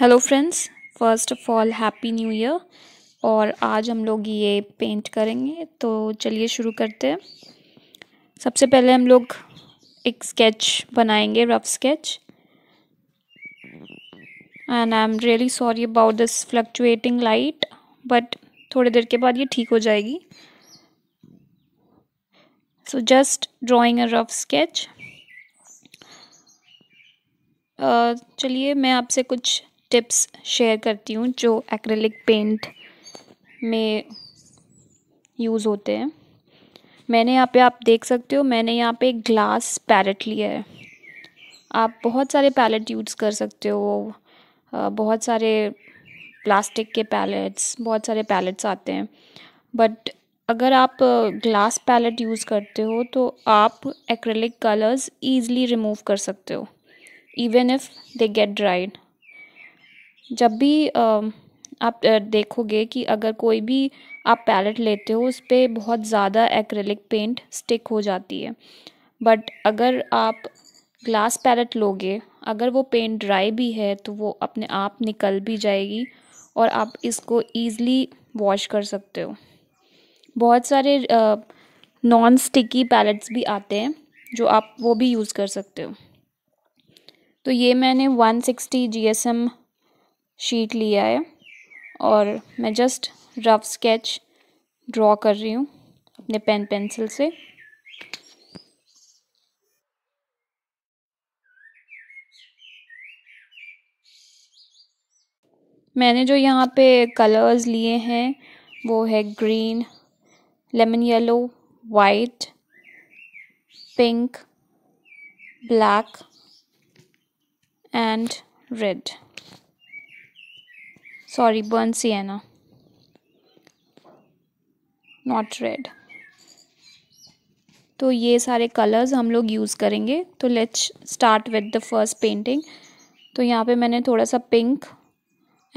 Hello friends first of all happy new year और आज हम लोग ये पेंट करेंगे तो चलिए शुरू करते हैं सबसे पहले हम लोग एक स्केच बनाएंगे rough sketch and I am really sorry about this fluctuating light but थोड़ी देर के बाद ये ठीक हो जाएगी so just drawing a rough sketch चलिए मैं आपसे कुछ टिप्स शेयर करती हूँ जो एक्रेलिक पेंट में यूज़ होते हैं मैंने यहाँ पे आप देख सकते हो मैंने यहाँ पे एक ग्लास पैलेट लिया है आप बहुत सारे पैलेट यूज़ कर सकते हो बहुत सारे प्लास्टिक के पैलेट्स बहुत सारे पैलेट्स आते हैं बट अगर आप ग्लास पैलेट यूज़ करते हो तो आप एक्रेलिक कलर्स ईज़िली रिमूव कर सकते हो even if they get dried जब भी आप देखोगे कि अगर कोई भी आप पैलेट लेते हो उस पर बहुत ज़्यादा एक्रेलिक पेंट स्टिक हो जाती है बट अगर आप ग्लास पैलेट लोगे अगर वो पेंट ड्राई भी है तो वो अपने आप निकल भी जाएगी और आप इसको ईज़िली वॉश कर सकते हो बहुत सारे नॉन स्टिकी पैलेट्स भी आते हैं जो आप वो भी यूज़ कर सकते हो तो ये मैंने 160 जीएसएम शीट लिया है और मैं जस्ट रफ स्केच ड्रॉ कर रही हूँ अपने पेन पेंसिल से मैंने जो यहाँ पे कलर्स लिए हैं वो है green lemon yellow white pink black and red सी है ना नॉट रेड तो ये सारे कलर्स हम लोग यूज़ करेंगे तो let's start with the first painting तो यहाँ पे मैंने थोड़ा सा पिंक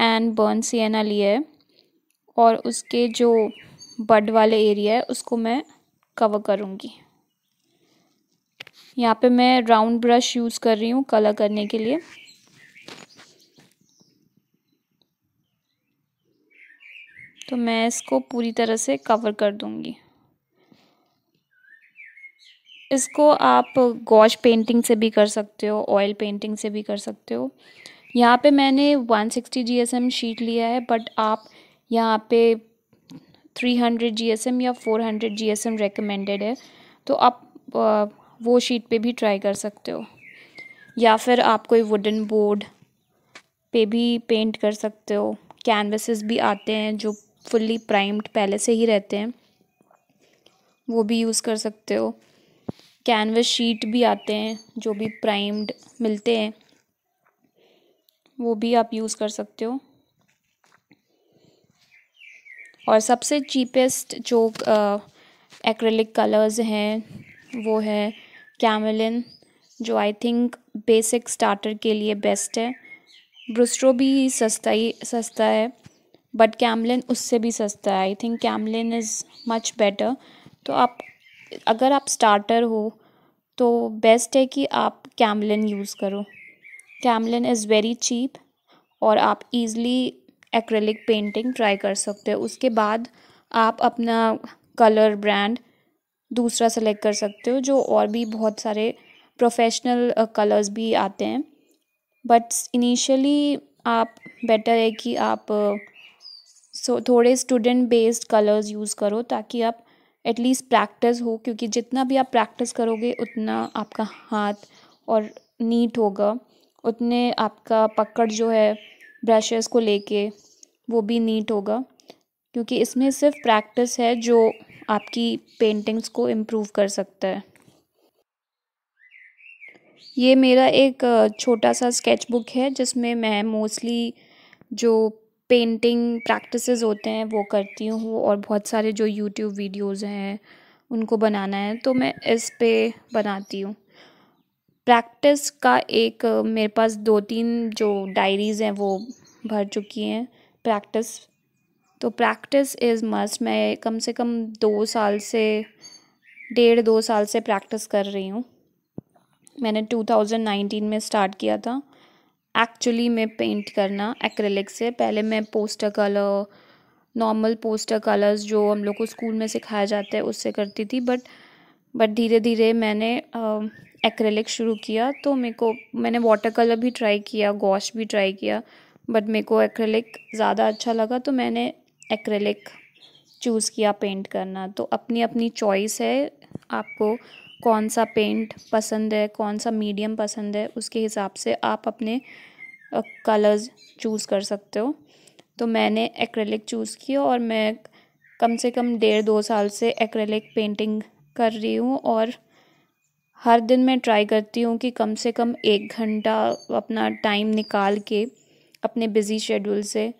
एंड बर्न सिएना लिया है और उसके जो बड वाले एरिया है उसको मैं कवर करूँगी यहाँ पे मैं राउंड ब्रश यूज़ कर रही हूँ कलर करने के लिए तो मैं इसको पूरी तरह से कवर कर दूंगी इसको आप गॉश पेंटिंग से भी कर सकते हो ऑयल पेंटिंग से भी कर सकते हो यहाँ पे मैंने 160 सिक्सटी शीट लिया है बट आप यहाँ पे 300 हंड्रेड या 400 हंड्रेड रेकमेंडेड है तो आप वो शीट पे भी ट्राई कर सकते हो या फिर आप कोई वुडन बोर्ड पे भी पेंट कर सकते हो कैनवसेस भी आते हैं जो फुल्ली प्राइम्ड पहले से ही रहते हैं वो भी यूज़ कर सकते हो कैनवस शीट भी आते हैं जो भी प्राइम्ड मिलते हैं वो भी आप यूज़ कर सकते हो और सबसे चीपेस्ट जो एक्रेलिक कलर्स हैं वो है कैमलिन जो आई थिंक बेसिक स्टार्टर के लिए बेस्ट है ब्रुस्ट्रो भी सस्ता ही सस्ता है बट कैमलिन उससे भी सस्ता है I think Camlin is much better तो आप अगर आप स्टार्टर हो तो बेस्ट है कि आप कैमलिन यूज़ करो कैमलिन इज़ वेरी चीप और आप इज़ली एक्रेलिक पेंटिंग ट्राई कर सकते हो उसके बाद आप अपना कलर ब्रांड दूसरा सेलेक्ट कर सकते हो जो और भी बहुत सारे प्रोफेशनल कलर्स भी आते हैं बट इनिशियली आप बेटर है कि आप सो थोड़े स्टूडेंट बेस्ड कलर्स यूज़ करो ताकि आप एटलीस्ट प्रैक्टिस हो क्योंकि जितना भी आप प्रैक्टिस करोगे उतना आपका हाथ और नीट होगा उतने आपका पकड़ जो है ब्रशेस को लेके वो भी नीट होगा क्योंकि इसमें सिर्फ प्रैक्टिस है जो आपकी पेंटिंग्स को इम्प्रूव कर सकता है ये मेरा एक छोटा सा स्केच बुक है जिसमें मैं मोस्टली जो पेंटिंग प्रैक्टिसेस होते हैं वो करती हूँ और बहुत सारे जो यूट्यूब वीडियोस हैं उनको बनाना है तो मैं इस पे बनाती हूँ प्रैक्टिस का एक मेरे पास दो तीन जो डायरीज़ हैं वो भर चुकी हैं प्रैक्टिस तो प्रैक्टिस इज़ मस्ट मैं कम से कम दो साल से डेढ़ दो साल से प्रैक्टिस कर रही हूँ मैंने 2019 में स्टार्ट किया था एक्चुअली में पेंट करना एक्रेलिक से पहले मैं poster colour normal poster colours जो हम लोग को स्कूल में सिखाया जाता है उससे करती थी बट बट धीरे धीरे मैंने एक्रेलिक शुरू किया तो मेरे को मैंने वाटर कलर भी ट्राई किया गॉश भी ट्राई किया बट मेरे को एक्रेलिक ज़्यादा अच्छा लगा तो मैंने एक्रेलिक चूज़ किया पेंट करना तो अपनी अपनी चॉइस है आपको कौन सा पेंट पसंद है कौन सा मीडियम पसंद है उसके हिसाब से आप अपने कलर्स चूज़ कर सकते हो तो मैंने एक्रेलिक चूज़ किया और मैं कम से कम डेढ़ दो साल से एक्रेलिक पेंटिंग कर रही हूँ और हर दिन मैं ट्राई करती हूँ कि कम से कम एक घंटा अपना टाइम निकाल के अपने बिज़ी शेड्यूल से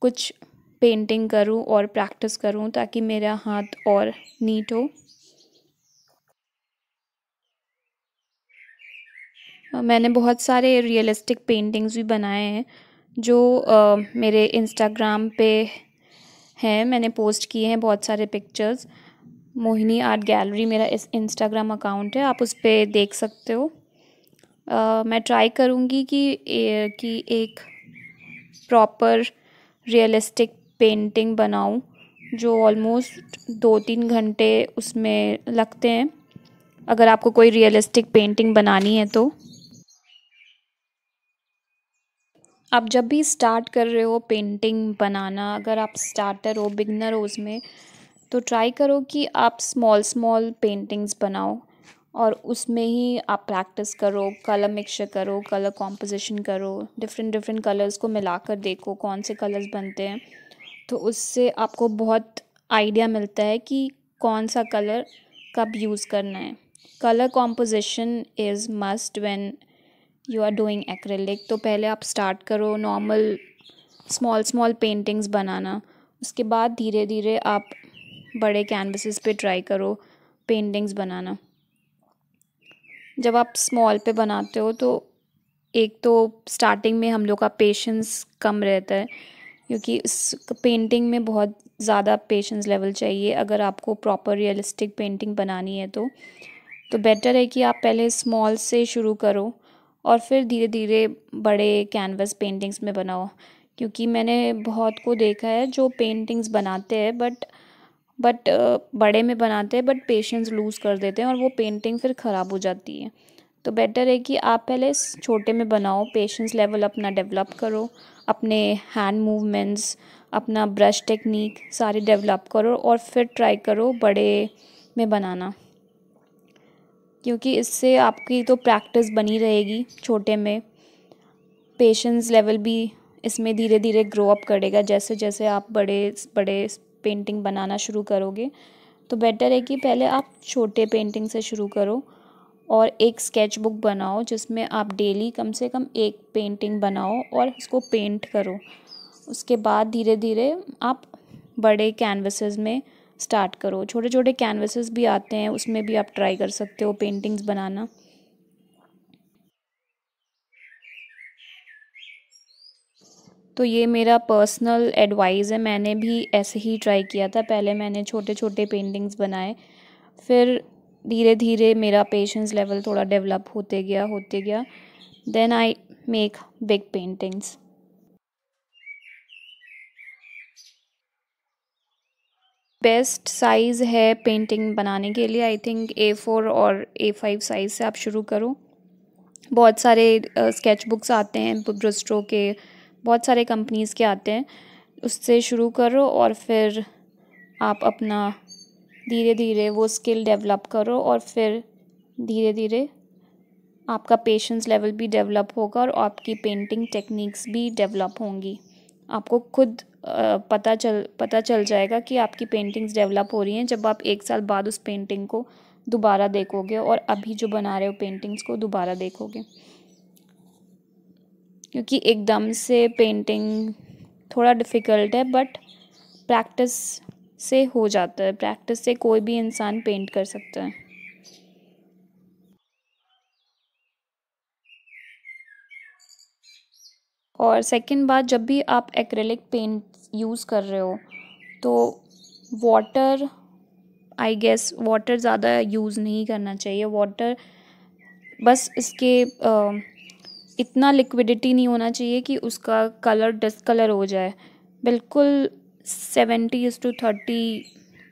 कुछ पेंटिंग करूँ और प्रैक्टिस करूँ ताकि मेरा हाथ और नीट हो मैंने बहुत सारे रियलिस्टिक पेंटिंग्स भी बनाए हैं जो uh, मेरे इंस्टाग्राम पे हैं मैंने पोस्ट किए हैं बहुत सारे पिक्चर्स मोहिनी आर्ट गैलरी मेरा इस इंस्टाग्राम अकाउंट है आप उस पर देख सकते हो uh, मैं ट्राई करूँगी कि कि एक प्रॉपर रियलिस्टिक पेंटिंग बनाऊँ जो ऑलमोस्ट दो तीन घंटे उसमें लगते हैं अगर आपको कोई रियलिस्टिक पेंटिंग बनानी है तो आप जब भी स्टार्ट कर रहे हो पेंटिंग बनाना अगर आप स्टार्टर हो बिगनर हो उसमें तो ट्राई करो कि आप स्मॉल स्मॉल पेंटिंग्स बनाओ और उसमें ही आप प्रैक्टिस करो कलर मिक्सचर करो कलर कॉम्पोजिशन करो डिफरेंट डिफरेंट कलर्स को मिलाकर देखो कौन से कलर्स बनते हैं तो उससे आपको बहुत आइडिया मिलता है कि कौन सा कलर कब यूज़ करना है colour composition is must when you are doing acrylic तो पहले आप स्टार्ट करो नॉर्मल स्मॉल स्मॉल पेंटिंग्स बनाना उसके बाद धीरे धीरे आप बड़े कैनवसेस पे ट्राई करो पेंटिंग्स बनाना जब आप स्मॉल पे बनाते हो तो एक तो स्टार्टिंग में हम लोग का पेशेंस कम रहता है क्योंकि इस पेंटिंग में बहुत ज़्यादा पेशेंस लेवल चाहिए अगर आपको प्रॉपर रियलिस्टिक पेंटिंग बनानी है तो तो बेटर है कि आप पहले स्मॉल से शुरू करो और फिर धीरे धीरे बड़े कैनवस पेंटिंग्स में बनाओ क्योंकि मैंने बहुत को देखा है जो पेंटिंग्स बनाते हैं बट बट बड़े में बनाते हैं बट पेशेंस लूज़ कर देते हैं और वो पेंटिंग फिर ख़राब हो जाती है तो बेटर है कि आप पहले छोटे में बनाओ पेशेंस लेवल अपना डेवलप करो अपने हैंड मूवमेंट्स अपना ब्रश टेक्निक सारे डेवलप करो और फिर ट्राई करो बड़े में बनाना क्योंकि इससे आपकी तो प्रैक्टिस बनी रहेगी छोटे में पेशेंस लेवल भी इसमें धीरे धीरे ग्रो अप करेगा जैसे जैसे आप बड़े बड़े पेंटिंग बनाना शुरू करोगे तो बेटर है कि पहले आप छोटे पेंटिंग से शुरू करो और एक स्केच बुक बनाओ जिसमें आप डेली कम से कम एक पेंटिंग बनाओ और उसको पेंट करो उसके बाद धीरे धीरे आप बड़े कैनवसेज में स्टार्ट करो छोटे छोटे कैनवासेस भी आते हैं उसमें भी आप ट्राई कर सकते हो पेंटिंग्स बनाना तो ये मेरा पर्सनल एडवाइस है मैंने भी ऐसे ही ट्राई किया था पहले मैंने छोटे छोटे पेंटिंग्स बनाए फिर धीरे धीरे मेरा पेशेंस लेवल थोड़ा डेवलप होते गया होते गया then I make big paintings best size है पेंटिंग बनाने के लिए आई थिंक ए फोर और ए फाइव साइज़ से आप शुरू करो बहुत सारे स्केच uh, बुक्स आते हैं ब्रस्ट्रो के बहुत सारे कंपनीज़ के आते हैं उससे शुरू करो और फिर आप अपना धीरे धीरे वो स्किल डेवलप करो और फिर धीरे धीरे आपका पेशेंस लेवल भी डेवलप होगा और आपकी पेंटिंग टेक्निक्स भी डेवलप होंगी आपको खुद पता चल पता चल जाएगा कि आपकी पेंटिंग्स डेवलप हो रही हैं जब आप एक साल बाद उस पेंटिंग को दोबारा देखोगे और अभी जो बना रहे हो पेंटिंग्स को दोबारा देखोगे क्योंकि एकदम से पेंटिंग थोड़ा डिफ़िकल्ट है बट प्रैक्टिस से हो जाता है प्रैक्टिस से कोई भी इंसान पेंट कर सकता है और सेकंड बात जब भी आप एक्रेलिक पेंट यूज़ कर रहे हो तो वाटर आई गेस वाटर ज़्यादा यूज़ नहीं करना चाहिए वाटर बस इसके आ, इतना लिक्विडिटी नहीं होना चाहिए कि उसका कलर डिसकलर हो जाए बिल्कुल seventy is to thirty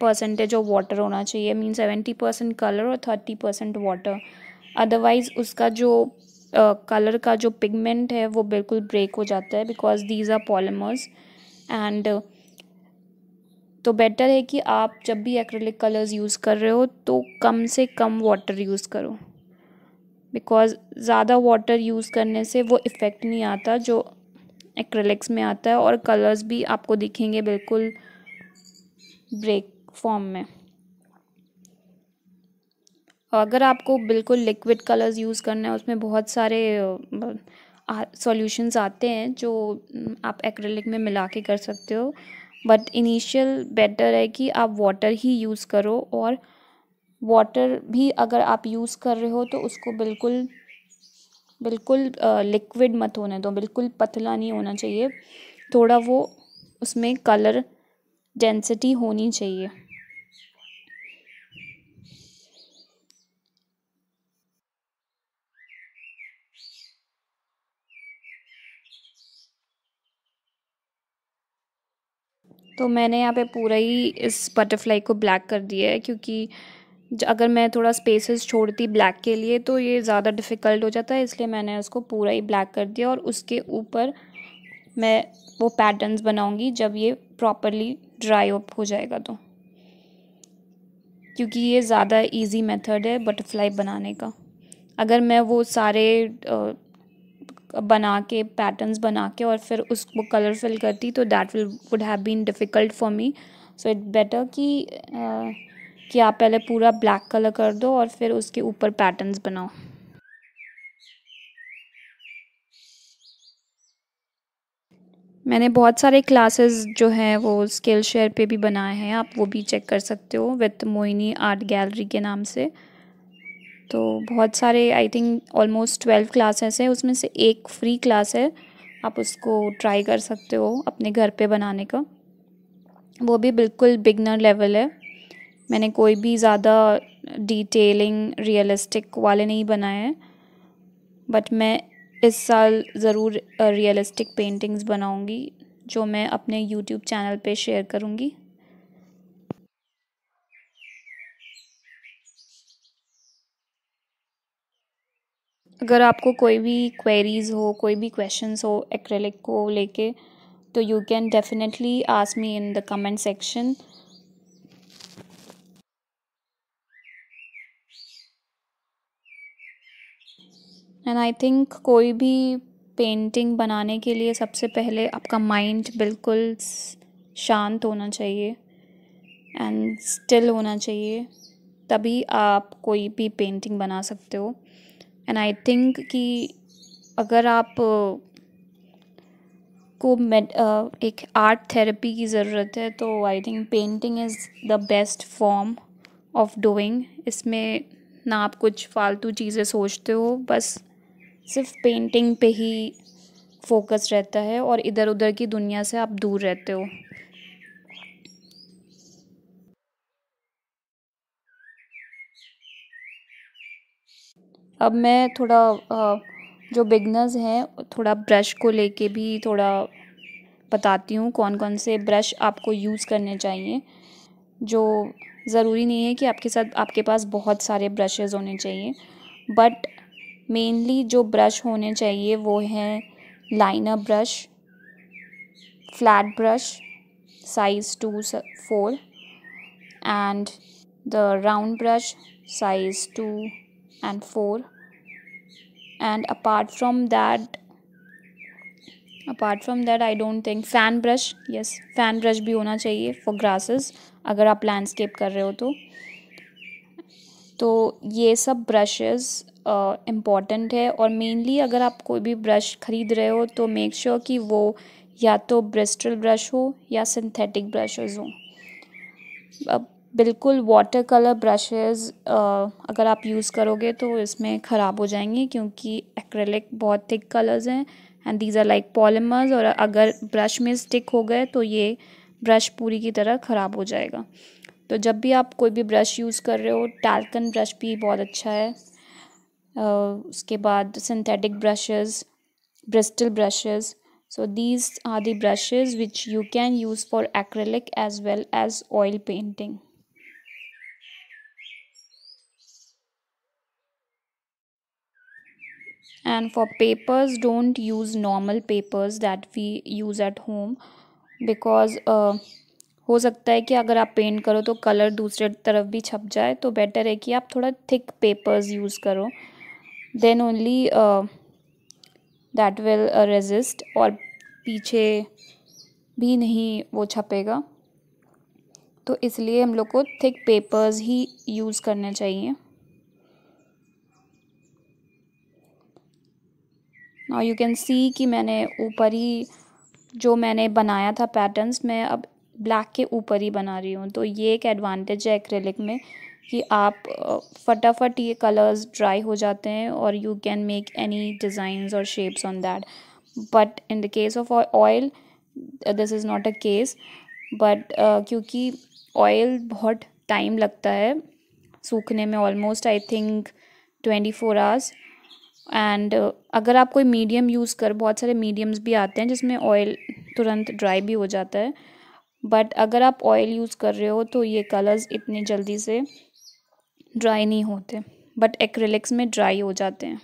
percentage of water होना चाहिए मीन सेवेंटी परसेंट कलर और थर्टी परसेंट वाटर अदरवाइज़ उसका जो कलर का जो पिगमेंट है वो बिल्कुल ब्रेक हो जाता है because these are polymers and तो बेटर है कि आप जब भी एक्रेलिक कलर्स यूज़ कर रहे हो तो कम से कम वाटर यूज़ करो बिकॉज ज़्यादा वाटर यूज़ करने से वो इफ़ेक्ट नहीं आता जो एक्रेलिक्स में आता है और कलर्स भी आपको दिखेंगे बिल्कुल ब्रेक फॉर्म में अगर आपको बिल्कुल लिक्विड कलर्स यूज़ करना है उसमें बहुत सारे सॉल्यूशंस आते हैं जो आप एक्रेलिक में मिला के कर सकते हो बट इनिशियल बेटर है कि आप वाटर ही यूज़ करो और वाटर भी अगर आप यूज़ कर रहे हो तो उसको बिल्कुल बिल्कुल लिक्विड मत होने दो बिल्कुल पतला नहीं होना चाहिए थोड़ा वो उसमें कलर डेंसिटी होनी चाहिए तो मैंने यहाँ पे पूरा ही इस बटरफ्लाई को ब्लैक कर दिया है क्योंकि अगर मैं थोड़ा स्पेसेस छोड़ती ब्लैक के लिए तो ये ज़्यादा डिफ़िकल्ट हो जाता है इसलिए मैंने उसको पूरा ही ब्लैक कर दिया और उसके ऊपर मैं वो पैटर्न्स बनाऊंगी जब ये प्रॉपरली ड्राई अप हो जाएगा तो क्योंकि ये ज़्यादा इजी मेथड है बटरफ्लाई बनाने का अगर मैं वो सारे बना के पैटर्न्स बना के और फिर उसको कलर फिल करती तो that will would have been difficult for me so it better कि कि आप पहले पूरा ब्लैक कलर कर दो और फिर उसके ऊपर पैटर्न्स बनाओ मैंने बहुत सारे क्लासेस जो हैं वो स्केल शेयर पे भी बनाए हैं आप वो भी चेक कर सकते हो विथ मोइनी आर्ट गैलरी के नाम से तो बहुत सारे I think almost twelve classes हैं उसमें से एक फ्री क्लास है आप उसको ट्राई कर सकते हो अपने घर पे बनाने का वो भी बिल्कुल बिगनर लेवल है मैंने कोई भी ज़्यादा डिटेलिंग रियलिस्टिक वाले नहीं बनाए हैं बट मैं इस साल ज़रूर रियलिस्टिक पेंटिंग्स बनाऊंगी जो मैं अपने यूट्यूब चैनल पे शेयर करूंगी अगर आपको कोई भी क्वेरीज़ हो कोई भी क्वेश्चंस हो एक्रेलिक को लेके तो you can definitely ask me in the comment section and I think कोई भी पेंटिंग बनाने के लिए सबसे पहले आपका माइंड बिल्कुल शांत होना चाहिए एंड स्टिल होना चाहिए तभी आप कोई भी पेंटिंग बना सकते हो एंड आई थिंक कि अगर आप को एक आर्ट थेरेपी की ज़रूरत है तो I think painting is the best form of doing इसमें ना आप कुछ फालतू चीज़ें सोचते हो बस सिर्फ पेंटिंग पे ही फोकस रहता है और इधर उधर की दुनिया से आप दूर रहते हो अब मैं थोड़ा जो बिगनर्स हैं थोड़ा ब्रश को लेके भी थोड़ा बताती हूँ कौन कौन से ब्रश आपको यूज़ करने चाहिए जो ज़रूरी नहीं है कि आपके साथ आपके पास बहुत सारे ब्रशेज़ होने चाहिए बट मेनली जो ब्रश होने चाहिए वो हैं liner brush flat brush size two four and the round brush size two and 4 and apart from that apart from that I don't think fan brush yes fan brush भी होना चाहिए for grasses अगर आप landscape कर रहे हो तो तो ये सब ब्रशेस इम्पॉर्टेंट uh, है और मेनली अगर आप कोई भी ब्रश ख़रीद रहे हो तो मेक श्योर sure कि वो या तो ब्रिस्टल ब्रश हो या सिंथेटिक ब्रशेस हो अब बिल्कुल वाटर कलर ब्रशेज़ अगर आप यूज़ करोगे तो इसमें ख़राब हो जाएंगे क्योंकि एक्रेलिक बहुत थिक कलर्स हैं and these are like polymers और अगर ब्रश में स्टिक हो गए तो ये ब्रश पूरी की तरह ख़राब हो जाएगा तो जब भी आप कोई भी ब्रश यूज़ कर रहे हो टैल्कन ब्रश भी बहुत अच्छा है उसके बाद synthetic brushes bristle brushes so these are the brushes which you can use for acrylic as well as oil painting and for papers don't use normal papers that we use at home because uh, हो सकता है कि अगर आप paint करो तो colour दूसरे तरफ भी छप जाए तो बेटर है कि आप थोड़ा थिक पेपर्स यूज़ करो then only that will resist और पीछे भी नहीं वो छपेगा तो इसलिए हम लोग को थिक पेपर्स ही यूज़ करने चाहिए और यू कैन सी कि मैंने ऊपर ही जो मैंने बनाया था पैटर्न्स मैं अब ब्लैक के ऊपर ही बना रही हूँ तो ये एक एडवांटेज है एक्रेलिक में कि आप फटाफट ये कलर्स ड्राई हो जाते हैं और you can make any designs और shapes on that but in the case of oil this is not a case but क्योंकि ऑयल बहुत टाइम लगता है सूखने में almost I think twenty four hours and uh, अगर आप कोई मीडियम यूज़ कर बहुत सारे मीडियम्स भी आते हैं जिसमें ऑयल तुरंत ड्राई भी हो जाता है बट अगर आप ऑयल यूज़ कर रहे हो तो ये कलर्स इतने जल्दी से ड्राई नहीं होते बट एक्रेलिक्स में ड्राई हो जाते हैं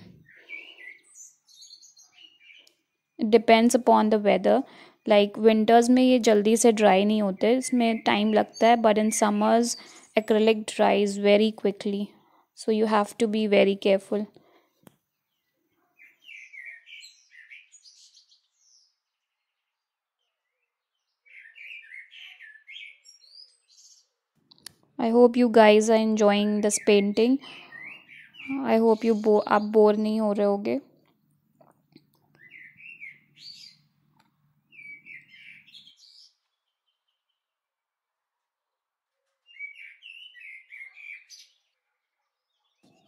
depends upon the weather like winters में ये जल्दी से ड्राई नहीं होते इसमें टाइम लगता है but in summers acrylic dries very quickly so you have to be very careful I hope you guys are enjoying this painting I hope you बो आप बोर नहीं हो रहे होगे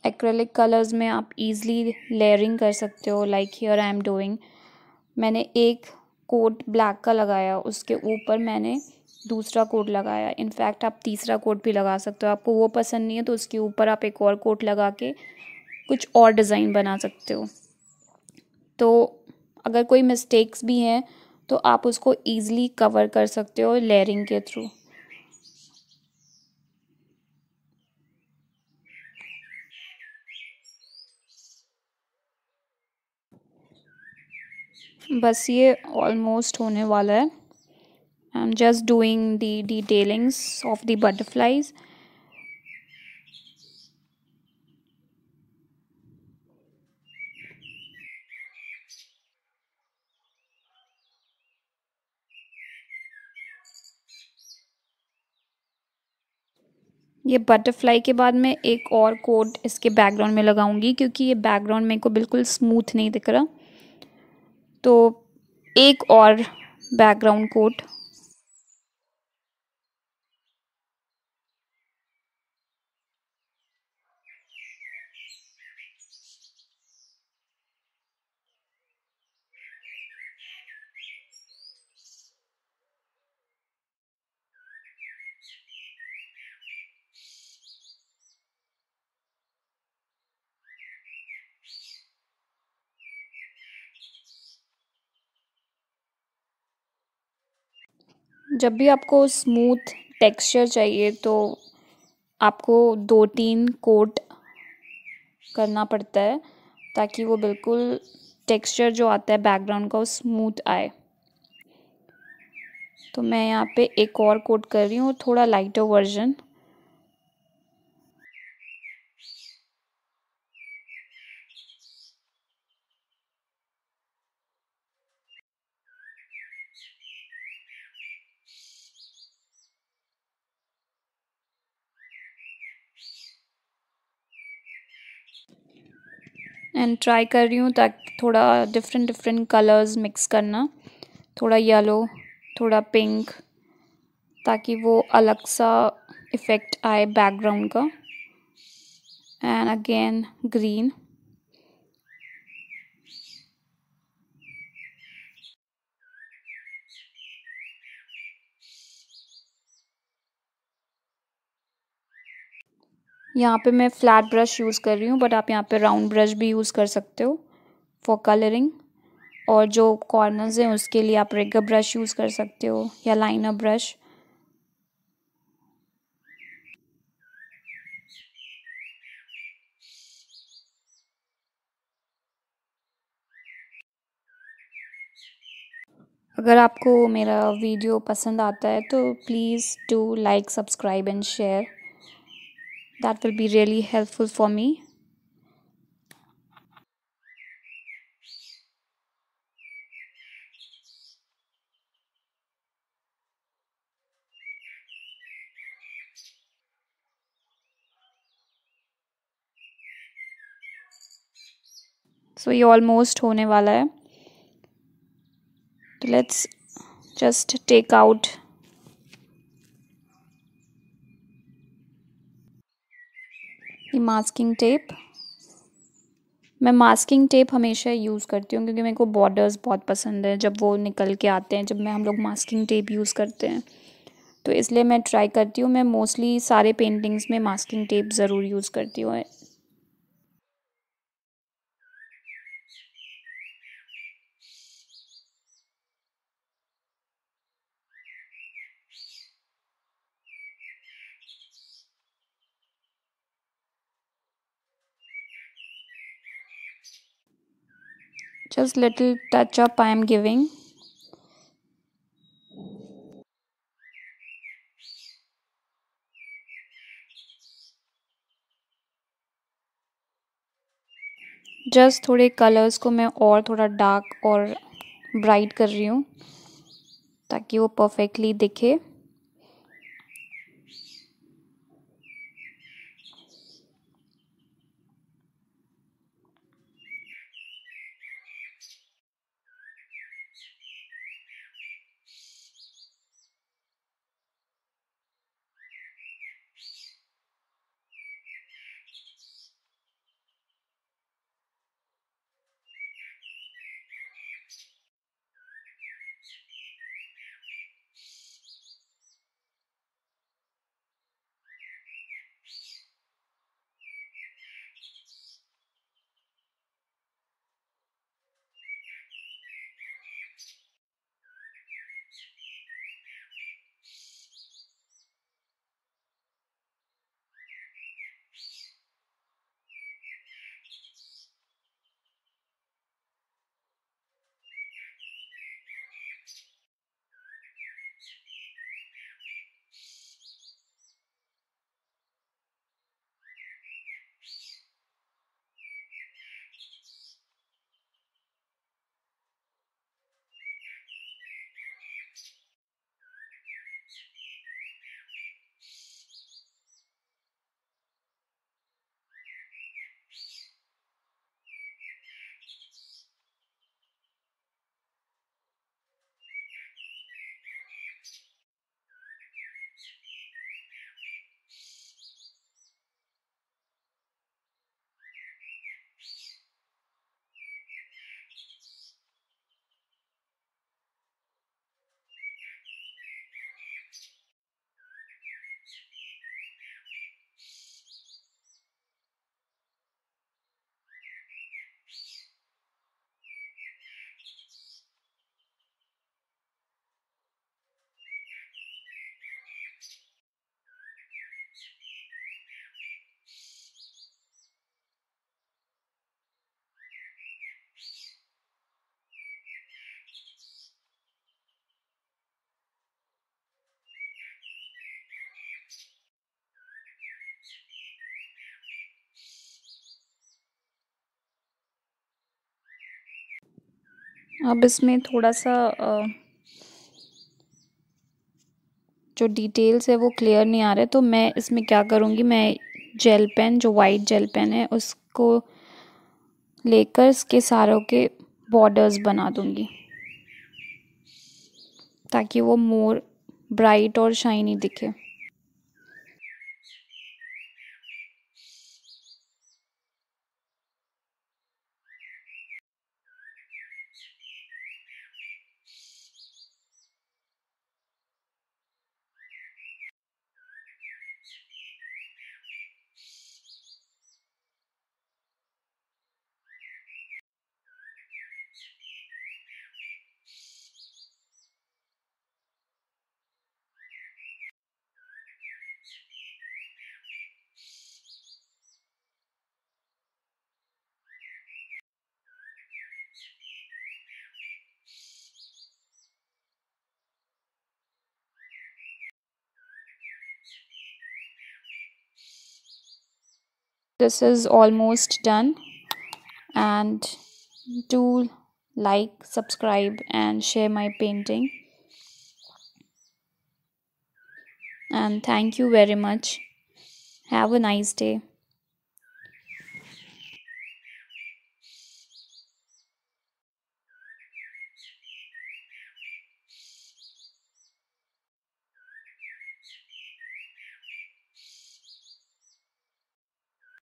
एक्रेलिक कलर्स में आप इजीली लेयरिंग कर सकते हो like here I am doing मैंने एक कोट ब्लैक का लगाया उसके ऊपर मैंने दूसरा कोड लगाया इनफैक्ट आप तीसरा कोड भी लगा सकते हो आपको वो पसंद नहीं है तो उसके ऊपर आप एक और कोड लगा के कुछ और डिज़ाइन बना सकते हो तो अगर कोई मिस्टेक्स भी हैं तो आप उसको ईज़िली कवर कर सकते हो लेयरिंग के थ्रू बस ये ऑलमोस्ट होने वाला है I'm just doing the detailings of the butterflies. ये बटरफ्लाई के बाद मैं एक और कोट इसके बैकग्राउंड में लगाऊंगी क्योंकि ये बैकग्राउंड मेरे को बिल्कुल स्मूथ नहीं दिख रहा तो एक और बैकग्राउंड कोट जब भी आपको स्मूथ टेक्सचर चाहिए तो आपको दो तीन कोट करना पड़ता है ताकि वो बिल्कुल टेक्सचर जो आता है बैकग्राउंड का वो स्मूथ आए तो मैं यहाँ पे एक और कोट कर रही हूँ थोड़ा लाइटर वर्जन एंड ट्राई कर रही हूँ ताकि थोड़ा डिफरेंट डिफरेंट कलर्स मिक्स करना थोड़ा येलो थोड़ा पिंक ताकि वो अलग सा इफ़ेक्ट आए बैकग्राउंड का एंड अगेन ग्रीन यहाँ पे मैं फ्लैट ब्रश यूज़ कर रही हूँ बट आप यहाँ पे राउंड ब्रश भी यूज़ कर सकते हो फॉर कलरिंग और जो कॉर्नर्स हैं उसके लिए आप रेगर ब्रश यूज़ कर सकते हो या लाइनर ब्रश अगर आपको मेरा वीडियो पसंद आता है तो please do like subscribe and share that will be really helpful for me so ye almost hone wala hai let's just take out की मास्किंग टेप मैं मास्किंग टेप हमेशा यूज़ करती हूँ क्योंकि मेरे को बॉर्डर्स बहुत पसंद है जब वो निकल के आते हैं जब मैं हम लोग मास्किंग टेप यूज़ करते हैं तो इसलिए मैं ट्राई करती हूँ मैं मोस्टली सारे पेंटिंग्स में मास्किंग टेप ज़रूर यूज़ करती हूँ just little touch up I am giving just थोड़े कलर्स को मैं और थोड़ा डार्क और ब्राइट कर रही हूँ ताकि वो परफेक्टली दिखे अब इसमें थोड़ा सा जो डिटेल्स है वो क्लियर नहीं आ रहे तो मैं इसमें क्या करूँगी मैं जेल पेन जो वाइट जेल पेन है उसको लेकर इसके सारों के बॉर्डर्स बना दूँगी ताकि वो मोर ब्राइट और शाइनी दिखे this is almost done and do like subscribe and share my painting and thank you very much have a nice day